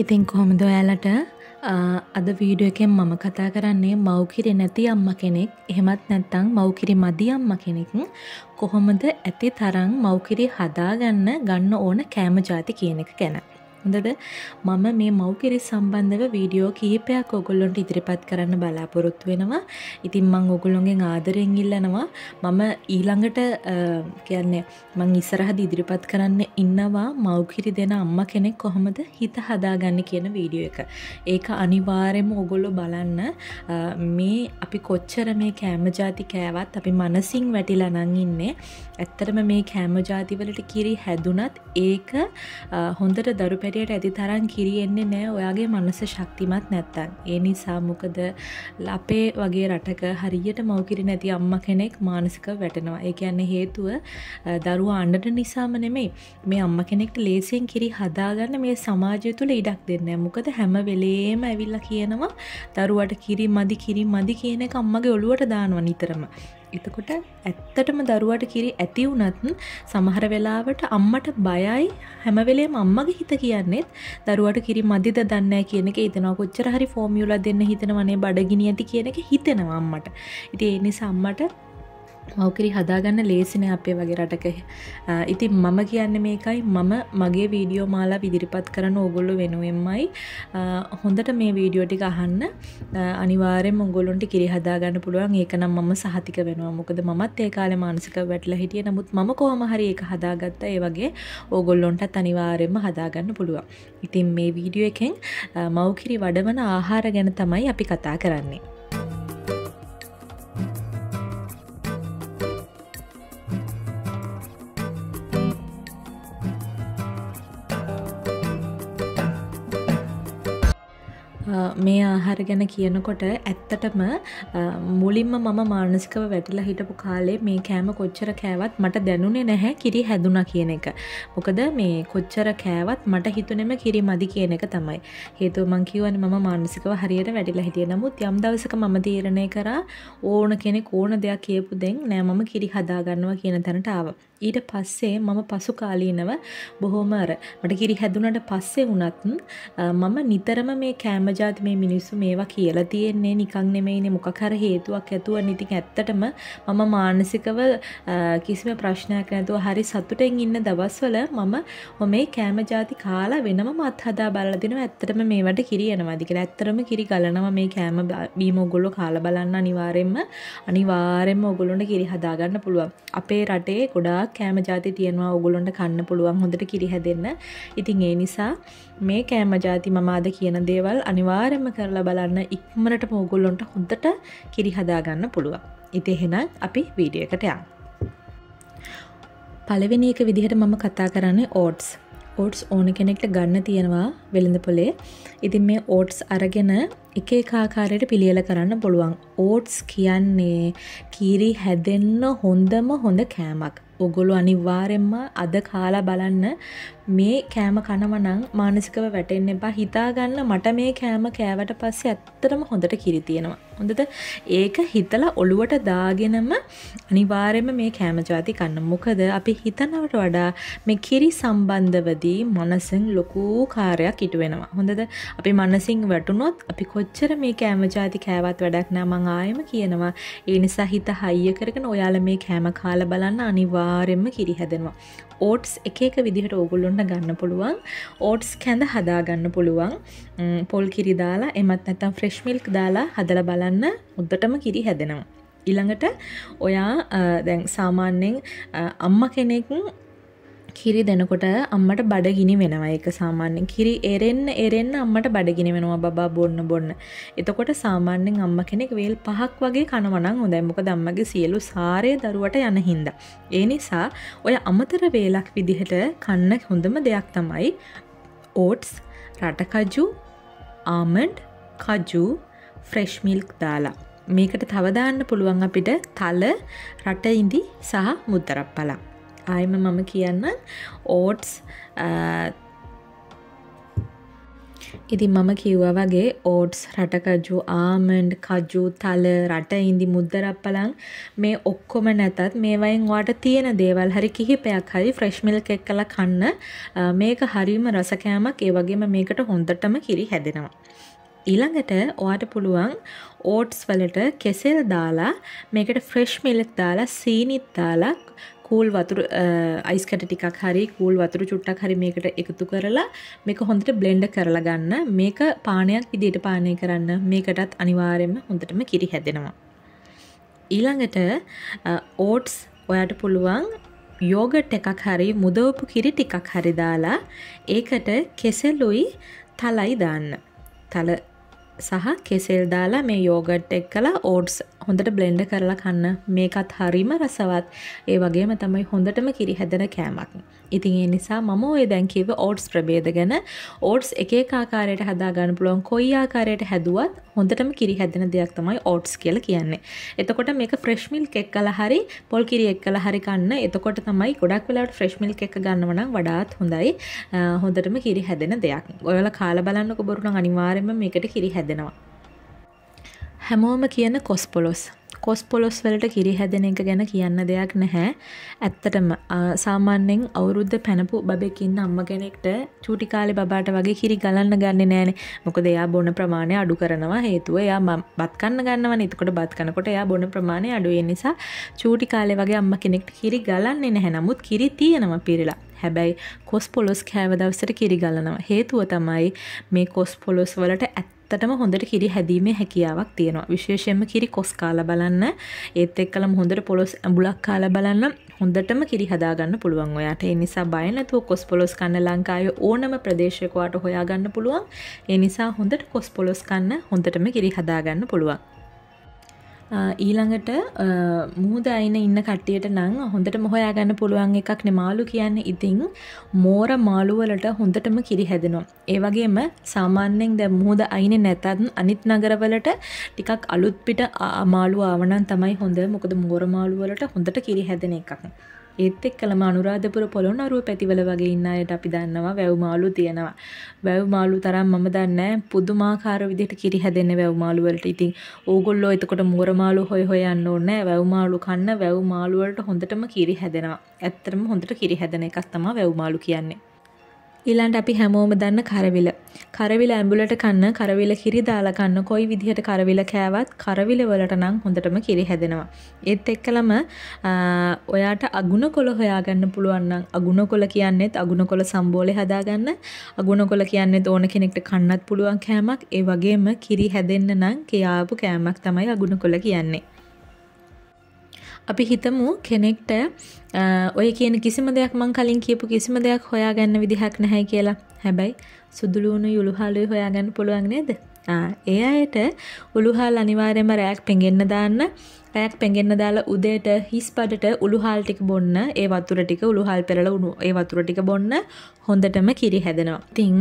ඉතින් කොහොමද ඔයාලට අද වීඩියෝ එකෙන් මම කතා කරන්නේ මව්කිරි නැති අම්මා කෙනෙක් එහෙමත් නැත්නම් මව්කිරි මදි අම්මා කෙනෙක් කොහොමද ඇති තරම් මව්කිරි හදාගන්න ගන්න ඕන කෑම ජාති කියන එක ගැන. හොඳද මම මේ මව්කිරි සම්බන්ධව වීඩියෝ කීපයක් ඔගොල්ලොන්ට ඉදිරිපත් කරන්න බලාපොරොත්තු වෙනවා ඉතින් මං ඔගොල්ලොන්ගෙන් ආදරෙන් ඉල්ලනවා මම ඊළඟට කියන්නේ මං ඉස්සරහද ඉදිරිපත් කරන්න ඉන්නවා මව්කිරි දෙන අම්ම කෙනෙක් කොහොමද හිත හදාගන්න කියන වීඩියෝ එක ඒක අනිවාරෙම ඔගොල්ලො බලන්න මේ අපි කොච්චර මේ කෑම ජාති කෑවත් අපි මනසින් වැටිලා නං ඉන්නේ ඇත්තරම මේ කෑම ජාතිවලට කිරි හැදුනත් ඒක හොඳට දරු පැටි ඉදිරියට ඇති තරන් කිරියෙන්නේ නෑ ඔයාගේ මනස ශක්තිමත් නැත්තන් ඒ නිසා මොකද අපේ වගේ රටක හරියට මවකිරි නැති අම්ම කෙනෙක් මානසික වැටනවා ඒ කියන්නේ හේතුව දරුවා අන්නට නිසාම නෙමේ මේ අම්ම කෙනෙක්ට ලේසියෙන් කිරි හදාගන්න මේ සමාජය තුළ ඉඩක් දෙන්න මොකද හැම වෙලේම ඇවිල්ල කියනවා දරුවට කිරි මදි කිරි මදි කියන එක අම්මගේ ඔළුවට දානවා නිතරම එතකොට ඇත්තටම දරුවට කිරි ඇති වුනත් සමහර වෙලාවට අම්මට බයයි හැමවෙලේ මම්මගේ හිත කියන්නෙත් දරුවට කිරි මදිද දන්න කියන එක ඉතනවා කොච්චර හරි ෆෝමියුලා දෙන්න හිතනවනේ බඩගිනි ඇති කියන එක හිතෙනවා අම්මට ඉතින් ඒ නිසා අම්මට මවකිරි හදාගන්න ලේසින අපේ වගේ රටක ඉතින් මම කියන්න මේකයි මම මගේ වීඩියෝ මාලා විදිරිපත් කරන ඕගොල්ලු වෙනුවෙන්මයි හොඳට මේ වීඩියෝ ටික අහන්න අනිවාරෙන් මුගොලුන්ට කිරි හදාගන්න පුළුවන් ඒක නම් මම සහතික වෙනවා මොකද මමත් ඒ කාලේ මානසික වැටලා හිටිය නමුත් මම කොහොම හරි ඒක හදාගත්තා ඒ වගේ ඕගොල්ලොන්ටත් අනිවාර්යෙන්ම හදාගන්න පුළුවන් ඉතින් මේ වීඩියෝ එකෙන් මවකිරි වඩවන ආහාර ගැන තමයි අපි කතා කරන්නේ මේ ආහාර ගැන කියනකොට ඇත්තටම මුලින්ම මම මානසිකව වැටිලා හිටපු කාලේ මේ කෑම කොච්චර කෑවත් මට දැනුනේ නැහැ කිරි හැදුන කියන එක. මොකද මේ කොච්චර කෑවත් මට හිතුනෙම කිරි මදි කියන එක තමයි. හේතුව මං කියවන මම මානසිකව හරියට වැටිලා හිටිය නමුත් යම් දවසක මම තීරණය කරා ඕන කෙනෙක් ඕන දෙයක් කියපු දෙෙන් නෑ මම කිරි හදාගන්නවා කියන තැනට ආවා. ඊට පස්සේ මම පසු කාලීනව බොහෝම අර මට කිරි හැදුනට පස්සේ වුණත් මම නිතරම මේ කෑමජාති මේ මිනිස්සු මේවා කියලා තියෙන්නේ නිකං නෙමෙයිනේ මොකකර හේතුවක් ඇතුව නිතින් ඇත්තටම මම මානසිකව කිසිම ප්‍රශ්නයක් නැතුව හරි සතුටෙන් ඉන්න දවස්වල මම මේ කෑමජාති කාලා වෙනම මත් හදා බලලා දෙනවා ඇත්තටම මේවට කිරි යනවාද කියලා ඇත්තටම කිරි ගලනවා මේ කෑම බීම ඔගොල්ලෝ කාලා බලන්න අනිවාර්යෙන්ම අනිවාර්යෙන්ම ඔගොල්ලොන්ට කිරි හදාගන්න පුළුවන් අපේ රටේ ගොඩාක් ගොඩක් කෑම ජාති තියෙනවා ඔගොලොන්ට කන්න පුළුවන් හොඳට කිරි හැදෙන්න ඉතින් ඒ නිසා මේ කෑම ජාති මමාද කියන දේවල් අනිවාරෙන්ම කරලා බලන්න ඉක්මනට මෝගොල්ලොන්ට හොඳට කිරි හදාගන්න පුළුවන් ඉති එහෙනම් අපි වීඩියකට යන් පලවෙනි එක විදිහට මම කතා කරන්නේ ඕට්ස් ඕට්ස් ඕන කෙනෙක්ට ගන්න තියෙනවා වෙළඳ පොලේ ඉතින් මේ ඕට්ස් අරගෙන එක එකාකාරයට පිළියල කරන්න පුළුවන් ඕට්ස් කියන්නේ කීරි හැදෙන්න හොඳම හොඳ කෑමක් ඔගොලු අනිවාර්යෙන්ම අද කාලා බලන්න මේ කෑම කනවනං මානසිකව වැටෙන් එපා හිතාගන්න මට මේ කෑම කෑවට පස්සේ ඇත්තටම හොඳට කිරි තියෙනවා. හොඳට ඒක හිතලා ඔළුවට දාගෙනම අනිවාර්යම මේ කෑම ජාති කන්න මොකද අපි හිතනවට වඩා මේ කිරි සම්බන්ධවදී මනසෙන් ලොකූ කාරයක් ඉටු වෙනවා. හොඳද අපි මනසින් වැටුනොත් අපි කොච්චර මේ කෑම ජාති කෑවත් වැඩක් නෑ මං ආයෙම කියනවා. ඒ නිසා හිත හයිය කරගෙන ඔයාලා මේ කෑම කාලා බලන්න අනිවාර්යයෙන්ම කිරි හැදෙනවා. ඕට්ස් එක එක විදිහට ඕගොල්ලොන්ට ගන්න පුළුවන් ඕට්ස් කැඳ හදාගන්න පුළුවන් පොල් කිරි දාලා එමත් නැතම් ෆ්‍රෙශ්මිල්ක් දාලා හදල බලන්න උද්දටම කිරි හැදෙනවා. ඉළඟට ඔයා දැන් සාමාන්‍යෙන් අම්ම කෙනෙක් කිරි දෙනකොට අම්මට බඩගිනි වෙනවා එක සාමාන්‍යෙන් කිරි එරෙන්න එරෙන්න අම්මට බඩගිනි වෙනවා බබා බොන්න බොන්න එතකොට සාමාන්‍යෙන් අම්ම කෙනෙක් වේල් පහක් වගේ කනවනං හොඳයි මොක දම්මගේ සියලු සාරය දරුවට යන හින්ද. ඒ නිසා ඔය අමතර වේලක් විදිහට කන්න හොඳම දෙයක් තමයි ඕට්ස් රටකජු ආමන්ඩ් කජු ෆ්‍රෙෂ්මිල්ක් දාලා මේකට තවදාන්න පුළුවන් අපිට තල රටඉදි සහ මුද්දරක් පලා ආයම මම කියන්න ඕට්ස් ඉති මම කිව්වා වගේ ඕට්ස් රටකජු ආමන්ඩ් කජු තල රට ඉදි මුද්දරප්පලං මේ ඔක්කොම නැතත් මේවයින් වාට තියෙන දේවල් හරි කිහිපයක් හරි ෆ්‍රෙශ්මිල් කෙක් කල කන්න මේක හරිම රසකෑමක් ඒ වගේම මේකට හොඳටම කිරි හැදෙනවා. ඊළඟට ඔයාට පුළුවන් ඕට්ස් වලට කෙසෙල් දාලා මේකට ෆ්‍රෙෂ් මිලක් දාලා සීනිත් දාලා කූල් වතුර අයිස්කට ටිකක් හරි කූල් වතුර චුට්ටක් හරි මේකට එකතු කරලා මේක හොඳට බ්ලෙන්ඩ කරලා ගන්න මේක පානයක් විදිහට පානය කරන්න මේකටත් අනිවාර්යයෙන්ම හොඳටම කිරි හැදෙනවා ඊළඟට ඕට්ස් ඔයාට පුළුවන් යෝගට් එකක් හරි මුදවපු කිරි ටිකක් හරි දාලා ඒකට කෙසෙලුයි තලයි දාන්න තල සහ කෙසෙල් දාලා මේ යෝගට් එක්කලා ඕට්ස් හොඳට බ්ලෙන්ඩ කරලා කන්න මේකත් හරිම රසවත් ඒ වගේම තමයි හොඳටම කිරි හැදෙන කෑමක්. ඉතින් ඒ නිසා මම ඔය දැන් කිව්ව ඕට්ස් ප්‍රභේද ගැන ඕට්ස් එක එක ආකාරයට හදා ගන්න පුළුවන් කොයි ආකාරයට හැදුවත් හොඳටම කිරි හැදෙන දෙයක් තමයි ඕට්ස් කියලා කියන්නේ. එතකොට මේක ෆ්‍රෙෂ් මිල්ක් එක්කලා හරි පොල් කිරි එක්කලා හරි කන්න. එතකොට තමයි ගොඩක් වෙලාවට ෆ්‍රෙෂ් මිල්ක් එක ගන්නව නම් වඩාත් හොඳයි. හොඳටම කිරි හැදෙන දෙයක්. ඔයාලා කාලා බලන්නකො බොරු නම් අනිවාර්යයෙන්ම මේකට කිරි හැදෙනවා. හැමෝම කියන කොස්පොලොස් කොස් පොලොස් වලට කිරි හැදෙන එක ගැන කියන්න දෙයක් නැහැ ඇත්තටම සාමාන්‍යෙන් අවුරුද්ධ පැනපු බබෙකින්න අම්ම කෙනෙක්ට චූටි කාලෙ බබාට වගේ කිරි ගලන්න ගන්න නෑන මොකද එයා බොන ප්‍රමාණය අඩු කරනවා හේතුව එයා බත්කන්න ගන්නව නිතකොට බත්කනකොට එයා බොන ප්‍රමාණය අඩුවෙන් නිසා චූටි කාලෙ වගේ අම්ම කෙනෙක්ට කිරි ගලන්නේ නැහැ නමුත් කිරි තියෙනවා පිරිලා හැබැයි කොස් පොලොස් කෑවදවසට කිරි ගලනවා හේතුව තමයි මේ කොස් පොලොස් වලට ඇත්ත ඇත්තටම හොඳට කිරි හැදීමේ හැකියාවක් තියෙනවා. විශේෂයෙන්ම කිරි කොස් කාලා බලන්න, ඒත් එක්කලම හොඳට පොලොස් ඇඹුලක් කාලා බලන්න හොඳටම කිරි හදාගන්න පුළුවන් ඔයාට. ඒ නිසා බය නැතුව කොස් පොලොස් කන්න ලංකාවේ ඕනම ප්‍රදේශයක වාට හොයාගන්න පුළුවන්. ඒ නිසා හොඳට කොස් පොලොස් කන්න හොඳටම කිරි හදාගන්න පුළුවන්. ඊළඟට මුහුද අයින ඉන්න කට්ටියට නම් හොඳටම හොයාගන්න පුළුවන් එකක් නෙමාලු කියන්නේ ඉතින් මෝර මාළු වලට හොඳටම කිරි හැදෙනවා. ඒ වගේම සාමාන්‍යයෙන් දැන් මුහුද අයිනේ නැතත් අනිත් නගරවලට ටිකක් අලුත් පිට මාළු ආවනම් තමයි හොඳ. මොකද මෝර මාළු වලට හොඳට කිරි හැදෙන එකක්. ඒත් එක්කලම අනුරාධපුර පොළොන්නරුව පැතිවල වගේ ඉන්න අයට අපි දන්නවා වැව් මාළු තියෙනවා. වැව් මාළු තරම් මම දන්නේ පුදුමාකාර විදිහට කිරි හැදෙන වැව් මාළු වලට. ඉතින් ඕගොල්ලෝ එතකොට මුර මාළු හොය හොය යන්න ඕනේ නැහැ. වැව් මාළු කන්න වැව් මාළු වලට හොඳටම කිරි හැදෙනවා. ඇත්තටම හොඳට කිරි හැදෙන එකක් තමයි වැව් මාළු කියන්නේ. ඊළඟට අපි හැමෝම දන්න කරවිල. කරවිල ඇඹුලට කන්න කරවිල කිරි දාලා කන්න කොයි විදිහට කරවිල කෑවත් කරවිල වලට නම් හොඳටම කිරි හැදෙනවා. ඒත් එක්කලම ඔයාට අගුණකොළ හොයාගන්න පුළුවන් නම් අගුණකොළ කියන්නේත් අගුණකොළ සම්බෝලේ හදාගන්න. අගුණකොළ කියන්නේත් ඕන කෙනෙක්ට කන්නත් පුළුවන් කෑමක්. ඒ වගේම කිරි හැදෙන්න නම් කියාපු කෑමක් තමයි අගුණකොළ කියන්නේ. අපි හිතමු කෙනෙක්ට ඔය කියන කිසිම දෙයක් මං කලින් කියපු කිසිම දෙයක් හොයා ගන්න විදිහක් නැහැ කියලා හැබැයි සුදුලුණු යුළුහාලුයි හොයාගන්න පුළුවන් නේද ඒ අයට උළුහාල් අනිවාර්යම රෑක් පෙන්ගෙන්න්න දාන්න රෑක් පෙන්ගෙන්න්න දාලා උදේට හිස් පටට උළුහාල් ටික බොන්න ඒ වතුර ටික උළුහල් පෙරල උුණු ඒ වතුර ටික බොන්න හොඳටම කිරි හැදෙනවා තිං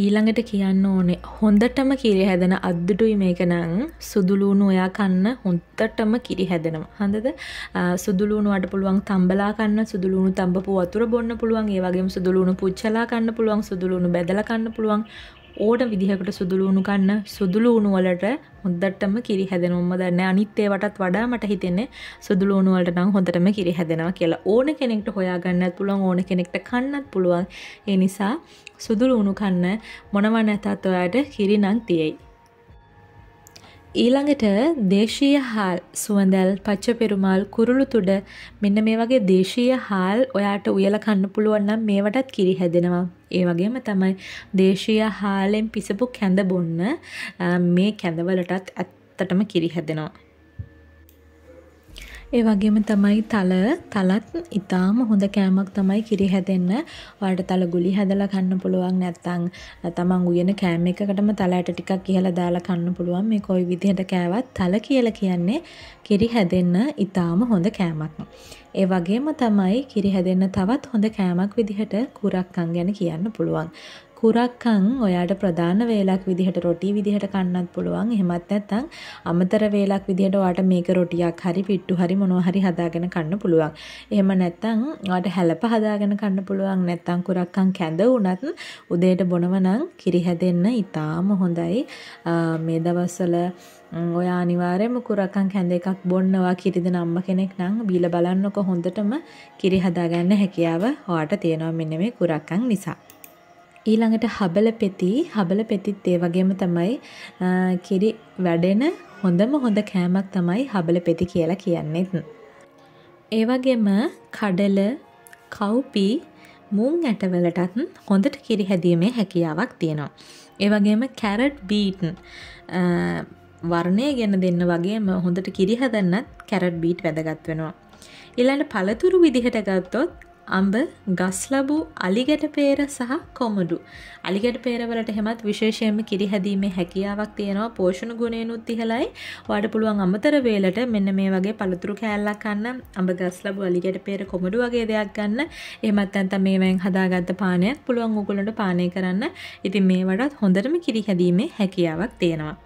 ඊළඟට කියන්න ඕනේ හොඳටම කිරි හැදෙන අද්දුටුයි මේක නම් සුදුලූණු ඔයා කන්න හොඳටම කිරි හැදෙනවා. හඳද? සුදුලූණුවට පුළුවන් තඹලා කන්න, සුදුලූණු තඹපු වතුර බොන්න පුළුවන්, ඒ වගේම සුදුලූණු පුච්චලා කන්න පුළුවන්, සුදුලූණු බැදලා කන්න පුළුවන්. ඕට විදිහකට සුදුලූුණු ගන්න සුදුලූුණු වලට මුද්දටම කිරි හැදෙනුම්ම දන්න අනිත්තේවටත් වඩා මට හිතෙන්නේ සුදුලූුණු වලට නම් හොඳටම කිරි හැදෙනවා කියලා ඕන කෙනෙක්ට හොයාගන්න තුළන් ඕන කෙනෙක්ට කන්නත් පුළුවන් ඒ නිසා සුදුලූුණු කන්න මොනවන්න ඇතත් ඔයාට කිරි නං තියෙයි ඊළඟට දේශීය හාල් සුවඳැල් පච්ච පෙරුමල් කුරුළු තුඩ මෙන්න මේ වගේ දේශීය හාල් ඔයාට උයලා කන්න පුළුවන් නම් මේවටත් කිරි හැදෙනවා. ඒ වගේම තමයි දේශීය හාලෙන් පිසපු කැඳ බොන්න මේ කැඳවලටත් ඇත්තටම කිරි හැදෙනවා. ඒ වගේම තමයි තල තලත් ඉතාම හොඳ කෑමක් තමයි කිරි හැදෙන්න ඔයාට තල ගුලි හැදලා කන්න පුළුවන් නැත්නම් තමන් උයන කෑම එකකටම තල ඇට ටිකක් කියලා දාලා කන්න පුළුවන් මේ කොයි විදිහට කෑවත් තල කියලා කියන්නේ කිරි හැදෙන්න ඉතාම හොඳ කෑමක් ඒ වගේම තමයි කිරි හැදෙන්න තවත් හොඳ කෑමක් විදිහට කුරක්කන් ගැන කියන්න පුළුවන් හුරක්කන් ඔයාට ප්‍රධාන වේලක් විදිහට රොටි විදිහට කන්නත් පුළුවන්. එහෙමත් නැත්නම් අමතර වේලක් විදිහට ඔයාට මේක රොටියක් හරි පිට්ටු හරි මොනවා හරි හදාගෙන කන්න පුළුවන්. එහෙම නැත්නම් ඔයාට හැලප හදාගෙන කන්න පුළුවන්. නැත්නම් කුරක්කන් කැඳ වුණත් උදේට බොනවා නම් කිරි හැදෙන්න ඉතාම හොඳයි. මේ දවස්වල ඔයා අනිවාර්යයෙන්ම කුරකන් කැඳ එකක් බොන්නවා කිරි දෙන අම්ම කෙනෙක් නම් බීලා බලන්නකො හොඳටම කිරි හදාගන්න හැකියාව ඔයාට තියෙනවා මෙන්න මේ කුරකන් නිසා. ඊළඟට හබල පෙති හබල පෙතිත් ඒ වගේම තමයි කිරි වැඩෙන හොඳම හොඳ කෑමක් තමයි හබල පෙති කියලා කියන්නේත්. ඒ වගේම කඩල කව්පි මුං ඇටවලටත් හොඳට කිරි හැදීමේ හැකියාවක් තියෙනවා. ඒ වගේම කැරට් බීටන් වර්ණය ගැන දෙන්න වගේම හොඳට කිරි හදන්නත් කැරට් බීට් වැදගත් වෙනවා. ඊළඟ පළතුරු විදිහට ගත්තොත් අඹ ගස්ලබු අලිගැට පේර සහ කොමඩු. අලිගැට පේරවලට හෙමත් විශේෂයෙන්ම කිරි හැදීමේ හැකියාවක් තියෙනවා පෝෂණ ගුණයනුත් ඉහළයි. ඔයාට පුළුවන් අමතර වේලට මෙන්න මේ වගේ පළතුරු කෑල්ලක් ගන්න, අඹ ගස්ලබු අලිගැට පේර කොමඩු වගේ දෙයක් ගන්න. එහෙමත් නැත්නම් මේවෙන් හදාගත්ත පානයක් පුළුවන් උගලන්ට පානය කරන්න. ඉතින් මේ වඩාත් හොඳටම කිරි හැදීමේ හැකියාවක් තියෙනවා.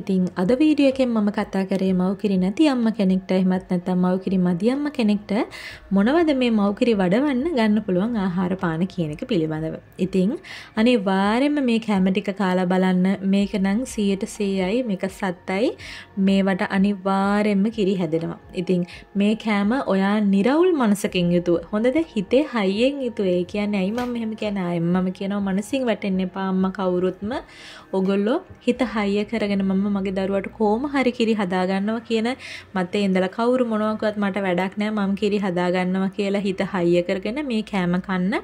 ඉතින් අද වීඩියෝ එකෙන් මම කතා කරේ මව්කිරි නැති අම්මා කෙනෙක්ට එහෙමත් නැත්නම් මව්කිරි මදි අම්මා කෙනෙක්ට මොනවද මේ මව්කිරි වඩවන්න ගන්න පුළුවන් ආහාර පාන කියන එක පිළිබඳව. ඉතින් අනිවාර්යයෙන්ම මේ කැම ටික කාලා බලන්න මේක නම් 100%යි මේක 7යි මේවට අනිවාර්යයෙන්ම කිරි හැදෙනවා. ඉතින් මේ කැම ඔයා निराවුල් මනසකින් යුතුව හොඳද හිතේ හයියෙන් යුතුව ඒ කියන්නේ ඇයි මම මෙහෙම කියන්නේ ආයෙත් මම කියනවා මනසින් වැටෙන්න එපා අම්මා කවුරුත්ම ඔගොල්ලෝ හිත හයිය කරගෙන මම මම මගේ දරුවට කොහොම හරි කිරි හදාගන්නවා කියන මතේ ඉඳලා කවුරු මොනවාකවත් මට වැඩක් නෑ මම කිරි හදාගන්නවා කියලා හිත හයිය කරගෙන මේ කෑම කන්න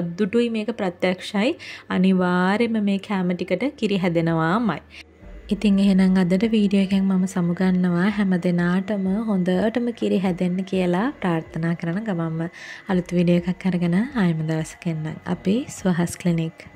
අද්දුටුයි මේක ප්‍රත්‍යක්ෂයි අනිවාර්යයෙන්ම මේ කෑම ටිකට කිරි හැදෙනවාමයි ඉතින් එහෙනම් අදට වීඩියෝ එකෙන් මම සමුගන්නවා හැම දෙනාටම හොඳටම කිරි හැදෙන්න කියලා ප්‍රාර්ථනා කරන ගමම්ම අලුත් වීඩියෝ එකක් අරගෙන ආයම දවසක එන්නම්. අපි ස්වහස් ක්ලිනික්